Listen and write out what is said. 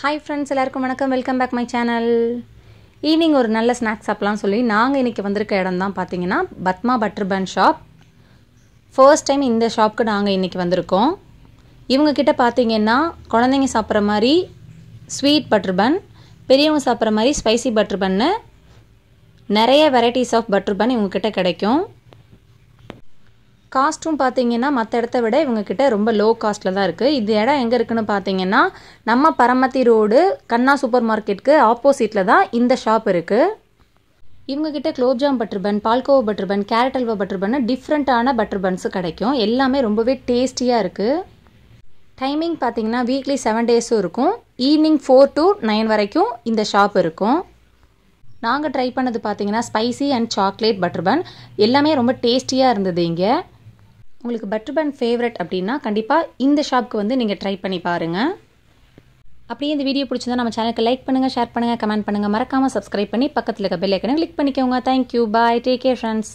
hi friends எல்லாருக்கும் வணக்கம் welcome back my channel evening ஒரு நல்ல ஸ்நாக்ஸ் சாப்பிட்லாம் சொல்லி நாங்கள் இன்றைக்கி வந்திருக்க இடம் தான் பார்த்தீங்கன்னா Padma butter bun shop first time இந்த ஷாப்க்கு நாங்கள் இன்றைக்கி வந்திருக்கோம் இவங்கக்கிட்ட பார்த்தீங்கன்னா குழந்தைங்க சாப்பிட்ற மாதிரி ஸ்வீட் பட்டர் பன் பெரியவங்க சாப்பிட்ற மாதிரி ஸ்பைசி பட்டர் பன்னு நிறைய வெரைட்டிஸ் ஆஃப் பட்டர் பன் இவங்கக்கிட்ட கிடைக்கும் காஸ்ட்டும் பார்த்தீங்கன்னா மற்ற இடத்த விட இவங்கக்கிட்ட ரொம்ப லோ காஸ்ட்டில் தான் இருக்குது இது இடம் எங்கே இருக்குன்னு பார்த்தீங்கன்னா நம்ம பரமத்தி ரோடு கண்ணா சூப்பர் மார்க்கெட்டுக்கு ஆப்போசிட்டில் தான் இந்த ஷாப் இருக்குது இவங்கக்கிட்ட gulab jamun butter bun palkova butter bun carrot halwa butter bun டிஃப்ரெண்ட்டான பட்டர் பன்ஸு கிடைக்கும் எல்லாமே ரொம்பவே டேஸ்டியாக இருக்குது டைமிங் பார்த்தீங்கன்னா வீக்லி செவன் டேஸும் இருக்கும் ஈவினிங் ஃபோர் டு நைன் வரைக்கும் இந்த ஷாப் இருக்கும் நாங்கள் ட்ரை பண்ணது பார்த்தீங்கன்னா spicy and chocolate butter bun எல்லாமே ரொம்ப டேஸ்டியாக இருந்தது இங்கே உங்களுக்கு பட்டர் பன் ஃபேவரட் அப்படின்னா கண்டிப்பாக இந்த ஷாப்க்கு வந்து நீங்கள் ட்ரை பண்ணி பாருங்கள் அப்படியே இந்த வீடியோ பிடிச்சிருந்தா நம்ம சேனலுக்கு லைக் பண்ணுங்கள் ஷேர் பண்ணுங்கள் கமெண்ட் பண்ணுங்கள் மறக்காமல் சப்ஸ்கிரைப் பண்ணி பக்கத்தில் இருக்க பெல் ஐக்கனை கிளிக் பண்ணிக்கோங்க thank you bye take care friends